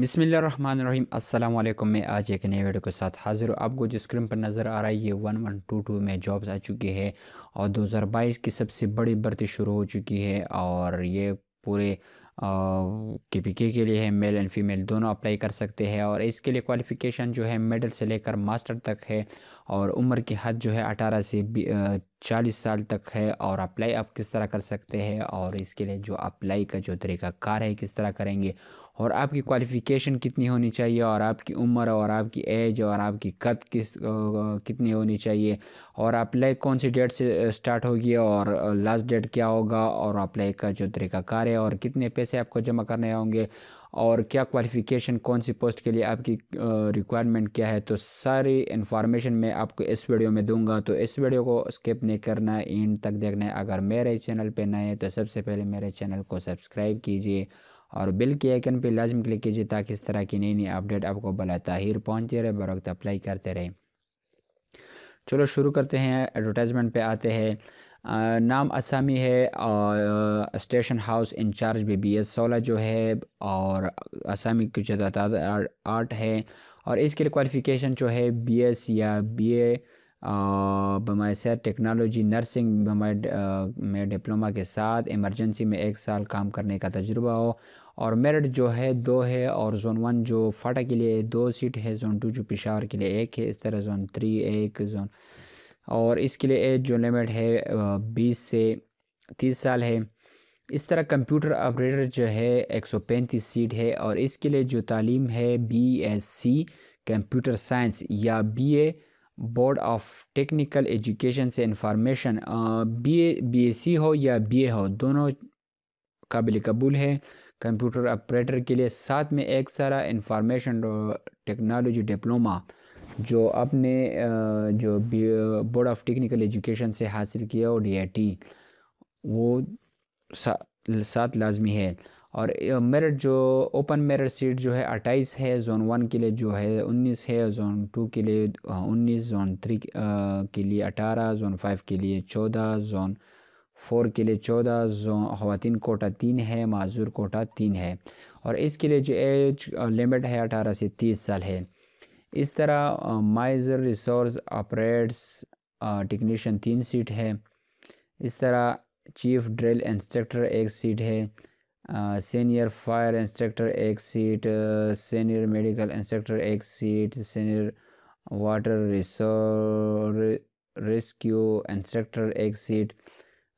बिसमीम अल्लाम मैं आज एक नए वीडियो के साथ हाजिर हूँ आपको जो स्क्रीन पर नज़र आ रहा है ये वन वन टू टू में जॉब्स आ चुकी है और 2022 की सबसे बड़ी भर्ती शुरू हो चुकी है और ये पूरे के पी के लिए है मेल एंड फीमेल दोनों अप्लाई कर सकते हैं और इसके लिए क्वालिफ़िकेशन जो है मेडल से लेकर मास्टर तक है और उम्र की हद जो है अठारह से चालीस साल तक है और अप्लाई आप किस तरह कर सकते हैं और इसके लिए जो अप्लाई का जो तरीका कार है किस तरह करेंगे और आपकी क्वालिफ़िकेशन कितनी होनी चाहिए और आपकी उम्र और आपकी एज और आपकी कद किस कितनी होनी चाहिए और अप्लाई कौन सी डेट से स्टार्ट होगी और लास्ट डेट क्या होगा और अप्लाई का जो तरीका कार है और कितने पैसे आपको जमा करने होंगे और क्या क्वालिफ़िकेशन कौन सी पोस्ट के लिए आपकी रिक्वायरमेंट क्या है तो सारी इन्फॉर्मेशन मैं आपको इस वीडियो में दूंगा तो इस वीडियो को स्किप नहीं करना है एंड तक देखना है अगर मेरे चैनल पे नए हैं तो सबसे पहले मेरे चैनल को सब्सक्राइब कीजिए और बिल के आइकन पे लाजम क्लिक कीजिए ताकि इस तरह की नई नई अपडेट आपको बला ताहिर पहुँचते रहे बर अप्लाई करते रहे चलो शुरू करते हैं एडवर्टाइजमेंट पर आते हैं नाम असामी है और स्टेशन हाउस इंचार्ज भी बी एस सोलह जो है और असामी की ज्यादा तादाद आठ है और इसके लिए क्वालिफ़िकेशन जो है बी एस या बी ए बमाय सर टेक्नोलॉजी नर्सिंग बमाय में डिप्लोमा के साथ इमरजेंसी में एक साल काम करने का तजुर्बा हो और मेरिट जो है दो है और जोन वन जो फाटा के लिए दो सीट है जोन टू जो पिशावर के लिए एक है इस तरह जोन थ्री एक जोन और इसके लिए एज जो लिमिट है बीस से तीस साल है इस तरह कंप्यूटर ऑपरेटर जो है एक सौ पैंतीस सीट है और इसके लिए जो तालीम है B S C computer science या B A board of technical education से information B A B C हो या बी ए हो दोनों काबिल कबूल है कंप्यूटर ऑपरेटर के लिए साथ में एक सारा इंफॉर्मेशन टेक्नोलॉजी डिप्लोमा जो आपने जो बोर्ड ऑफ टेक्निकल एजुकेशन से हासिल किया और डी वो सा, साथ लाजमी है और मेरिट जो ओपन मेरिट सीट जो है अट्ठाईस है जोन वन के लिए जो है उन्नीस है जोन टू के लिए उन्नीस जोन थ्री के लिए अठारह जोन फाइव के लिए चौदह जोन फोर के लिए चौदह जोन खातिन कोटा तीन है माजूर कोटा तीन है और इसके लिए जो एज लिमिट है अठारह से तीस साल है इस तरह माइजर रिसोर्स ऑपरेट्स टेक्नीशियन तीन सीट है इस तरह चीफ ड्रिल इंस्ट्रक्टर एक सीट है सीनियर फायर इंस्ट्रक्टर एक सीट सीनियर मेडिकल इंस्ट्रक्टर एक सीट सीनियर वाटर रिसोर रेस्क्यू इंस्ट्रक्टर एक सीट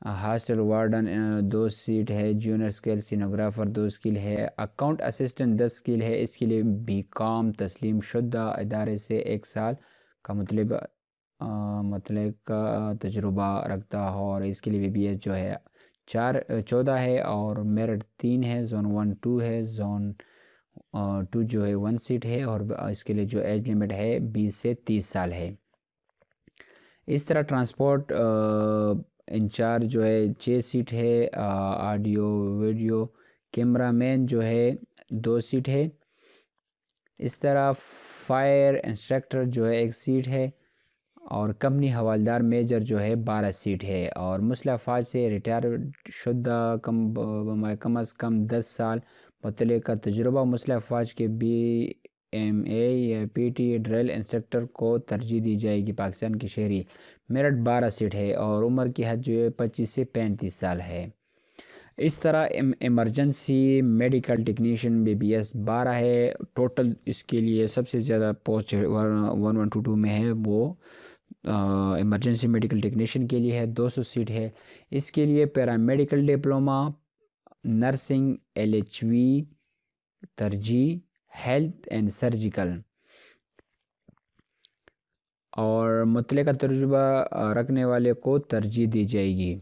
हॉस्टल वार्डन दो सीट है जूनियर स्केल सीनोग्राफर दो स्किल है अकाउंट असिस्टेंट दस स्किल है इसके लिए बी कॉम तस्लीम शुदा इदारे से एक साल का मतलब मतलब का तजुर्बा रखता हो और इसके लिए बी बी एस जो है चार चौदह है और मेरठ तीन है जोन वन टू है जोन टू जो है वन सीट है और इसके लिए जो एज लिमिट है बीस से तीस साल है इस तरह ट्रांसपोर्ट इंचार्ज जो है छः सीट है ऑडियो वीडियो कैमरा मैन जो है दो सीट है इस तरह फायर इंस्ट्रक्टर जो है एक सीट है और कंपनी हवालदार मेजर जो है बारह सीट है और मुसला अफवाज से रिटायर शुदा कम कम अज़ कम दस साल मतलब का तजुर्बा मुसला अफाज के भी एम ए या पी टी ड्रिल इंस्ट्रक्टर को तरजीह दी जाएगी पाकिस्तान की शहरी मेरठ बारह सीट है और उम्र की हद जो है पच्चीस से पैंतीस साल है इस तरह emergency medical technician B B S बारह है टोटल इसके लिए सबसे ज़्यादा post one one two two में है वो इमरजेंसी मेडिकल टेक्नीशियन के लिए है दो सौ सीट है इसके लिए paramedical diploma nursing L H V तरजीह हेल्थ एंड सर्जिकल और मुतल का तजुबा रखने वाले को तरजीह दी जाएगी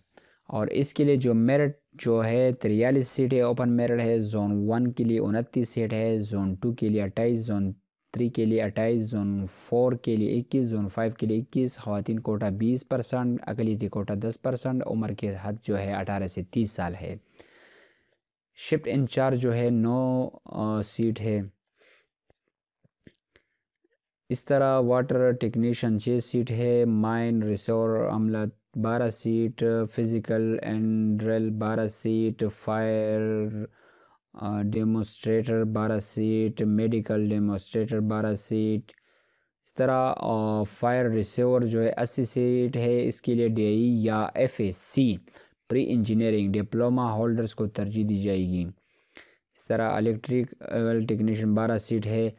और इसके लिए जो मेरिट जो है तिरयालीस सीट है ओपन मेरिट है जोन वन के लिए उनतीस सीट है जोन टू के लिए अट्ठाईस जोन थ्री के लिए अट्ठाईस जोन फोर के लिए इक्कीस जोन फाइव के लिए इक्कीस खातन कोटा बीस परसेंट अकलीती कोटा दस परसेंट उम्र के हद जो है अठारह से तीस साल है शिफ्ट इंचार्ज जो है नौ सीट है इस तरह वाटर टेक्नीशियन छः सीट है माइन रिसोर अमला बारह सीट फिज़िकल एंड बारह सीट फायर डेमोस्ट्रेटर बारह सीट मेडिकल डेमोस्ट्रेटर बारह सीट इस तरह फायर uh, रिसोर जो है अस्सी सीट है इसके लिए डी e या F A C pre engineering diploma holders को तरजीह दी जाएगी इस तरह इलेक्ट्रिकल टेक्नीशियन बारह सीट है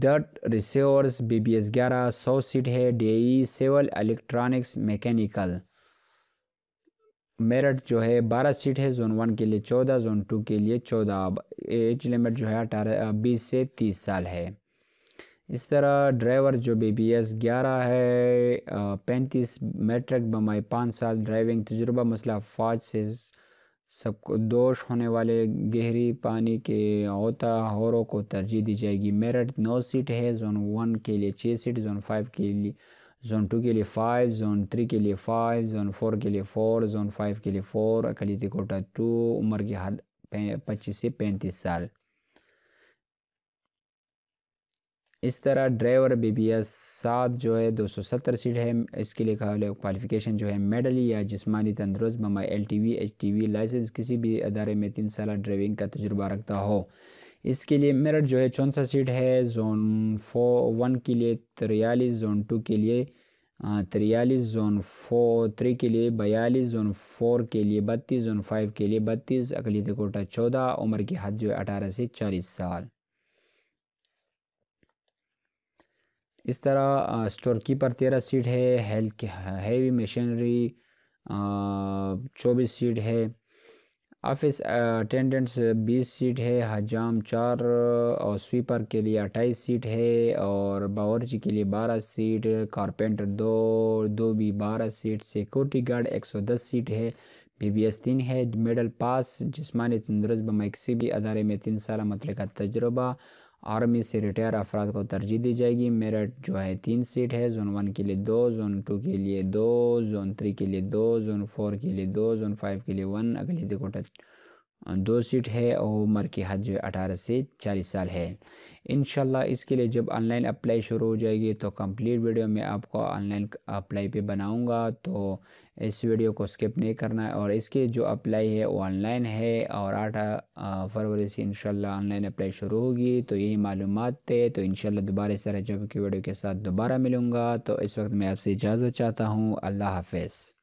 डट रिसोर्स बी बी एस ग्यारह सौ सीट है D e, civil electronics mechanical Meerut जो है बारह सीट है जोन वन के लिए चौदह जोन टू के लिए चौदह अब एज लिमिट जो है अठारह बीस से तीस साल है इस तरह ड्राइवर जो बी बी एस ग्यारह है पैंतीस मेट्रिक बमाई पाँच साल ड्राइविंग तजुर्बा मसला फाज से सबको दोष होने वाले गहरी पानी के औता हरों को तरजीह दी जाएगी मेरठ नौ सीट है जोन वन के लिए छः सीट जोन फाइव के लिए जोन टू के लिए फ़ाइव जोन थ्री के लिए फ़ाइव जोन फोर के लिए फ़ोर जोन फाइव के लिए फ़ोर अकलीती कोटा टू उम्र की हद पच्चीस से पैंतीस साल इस तरह ड्राइवर बी बी एस सात जो है दो सौ सत्तर सीट है इसके लिए क्वालिफिकेशन जो है मेडल या जिसमानी तंदरुस्त बमा L T V H T V license किसी भी अदारे में तीन साल ड्राइविंग का तजुर्बा रखता हो इसके लिए मेरठ जो है चौंसठ सीट है जोन फो वन के लिए तिरयालीस जोन टू के लिए तिरयालीस जोन फोर थ्री के लिए बयालीस जोन फोर के लिए बत्तीस जोन फाइव के लिए बत्तीस अकलीत कोटा चौदह उम्र की हद जो है अठारह से चालीस साल इस तरह स्टोर कीपर तेरह सीट है हेल्थ हैवी मशीनरी चौबीस सीट है ऑफिस अटेंडेंट्स बीस सीट है हजाम चार और स्वीपर के लिए अट्ठाईस सीट है और बावरची के लिए बारह सीट कारपेंटर दो दो भी बारह सीट सिक्योरिटी गार्ड एक सौ दस सीट है बी बी एस तीन है मेडल पास जिसमानी तंदरुस्त बमा किसी भी अदारे में तीन साल मतलब का तजर्बा आर्मी से रिटायर अफराद को तरजीह दी जाएगी मेरठ जो है तीन सीट है जोन वन के लिए दो जोन टू के लिए दो जोन थ्री के लिए दो जोन फोर के लिए दो जोन फाइव के लिए वन अगली कोटा दो सीट है और उम्र की हद जो है अठारह से चालीस साल है इन इसके लिए जब ऑनलाइन अप्लाई शुरू हो जाएगी तो कंप्लीट वीडियो में आपको ऑनलाइन अप्लाई पे बनाऊंगा तो इस वीडियो को स्किप नहीं करना है और इसकी जो अप्लाई है वो ऑनलाइन है और आठ फरवरी से इंशाल्लाह ऑनलाइन अप्लाई शुरू होगी तो यही मालूम थे तो इंशाल्लाह दोबारा इस तरह जब की वीडियो के साथ दोबारा मिलूँगा तो इस वक्त मैं आपसे इजाज़त चाहता हूँ अल्लाह हाफिज़